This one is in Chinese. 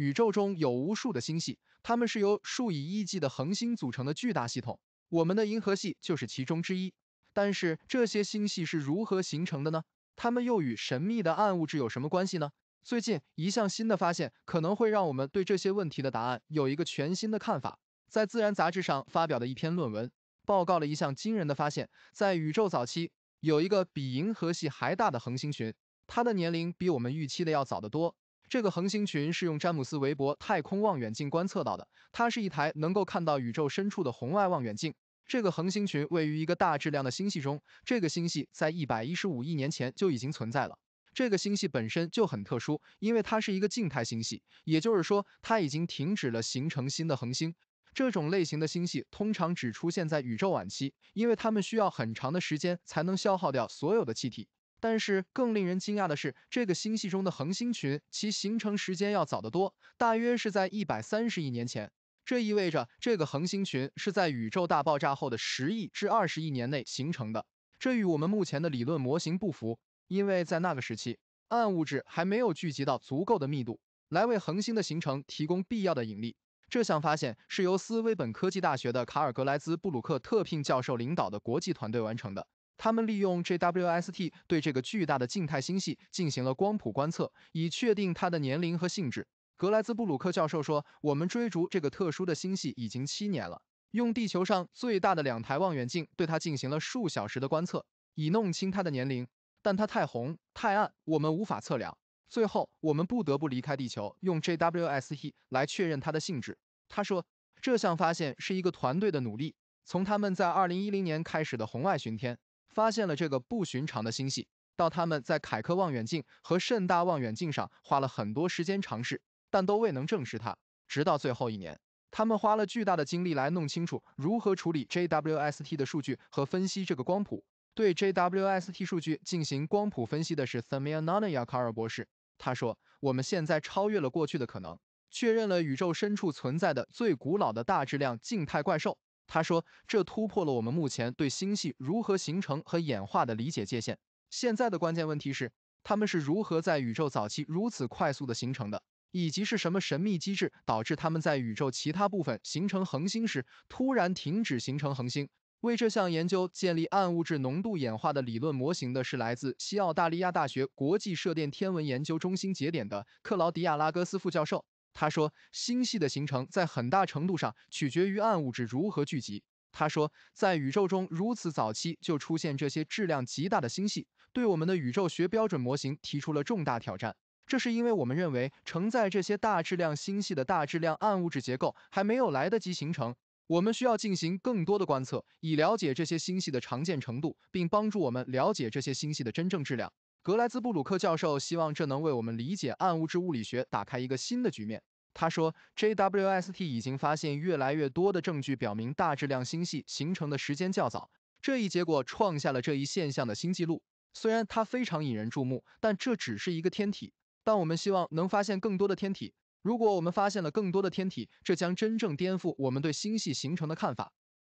宇宙中有无数的星系，它们是由数以亿计的恒星组成的巨大系统。我们的银河系就是其中之一。但是这些星系是如何形成的呢？它们又与神秘的暗物质有什么关系呢？最近一项新的发现可能会让我们对这些问题的答案有一个全新的看法。在《自然》杂志上发表的一篇论文报告了一项惊人的发现：在宇宙早期，有一个比银河系还大的恒星群，它的年龄比我们预期的要早得多。这个恒星群是用詹姆斯·韦伯太空望远镜观测到的，它是一台能够看到宇宙深处的红外望远镜。这个恒星群位于一个大质量的星系中，这个星系在115亿年前就已经存在了。这个星系本身就很特殊，因为它是一个静态星系，也就是说它已经停止了形成新的恒星。这种类型的星系通常只出现在宇宙晚期，因为它们需要很长的时间才能消耗掉所有的气体。但是更令人惊讶的是，这个星系中的恒星群其形成时间要早得多，大约是在一百三十亿年前。这意味着这个恒星群是在宇宙大爆炸后的十亿至二十亿年内形成的，这与我们目前的理论模型不符，因为在那个时期，暗物质还没有聚集到足够的密度来为恒星的形成提供必要的引力。这项发现是由斯威本科技大学的卡尔格莱兹布鲁克特聘教授领导的国际团队完成的。他们利用 JWST 对这个巨大的静态星系进行了光谱观测，以确定它的年龄和性质。格莱兹布鲁克教授说：“我们追逐这个特殊的星系已经七年了，用地球上最大的两台望远镜对它进行了数小时的观测，以弄清它的年龄。但它太红、太暗，我们无法测量。最后，我们不得不离开地球，用 JWST 来确认它的性质。”他说：“这项发现是一个团队的努力，从他们在2010年开始的红外巡天。”发现了这个不寻常的星系。到他们在凯克望远镜和盛大望远镜上花了很多时间尝试，但都未能证实它。直到最后一年，他们花了巨大的精力来弄清楚如何处理 JWST 的数据和分析这个光谱。对 JWST 数据进行光谱分析的是 Samia Nana Yakar 博士。他说：“我们现在超越了过去的可能，确认了宇宙深处存在的最古老的大质量静态怪兽。”他说：“这突破了我们目前对星系如何形成和演化的理解界限。现在的关键问题是，它们是如何在宇宙早期如此快速的形成的，以及是什么神秘机制导致它们在宇宙其他部分形成恒星时突然停止形成恒星。”为这项研究建立暗物质浓度演化的理论模型的是来自西澳大利亚大学国际射电天文研究中心节点的克劳迪亚·拉戈斯副教授。他说，星系的形成在很大程度上取决于暗物质如何聚集。他说，在宇宙中如此早期就出现这些质量极大的星系，对我们的宇宙学标准模型提出了重大挑战。这是因为我们认为承载这些大质量星系的大质量暗物质结构还没有来得及形成。我们需要进行更多的观测，以了解这些星系的常见程度，并帮助我们了解这些星系的真正质量。格莱兹布鲁克教授希望这能为我们理解暗物质物理学打开一个新的局面。他说：“JWST 已经发现越来越多的证据表明大质量星系形成的时间较早，这一结果创下了这一现象的新纪录。虽然它非常引人注目，但这只是一个天体。但我们希望能发现更多的天体。如果我们发现了更多的天体，这将真正颠覆我们对星系形成的看法。”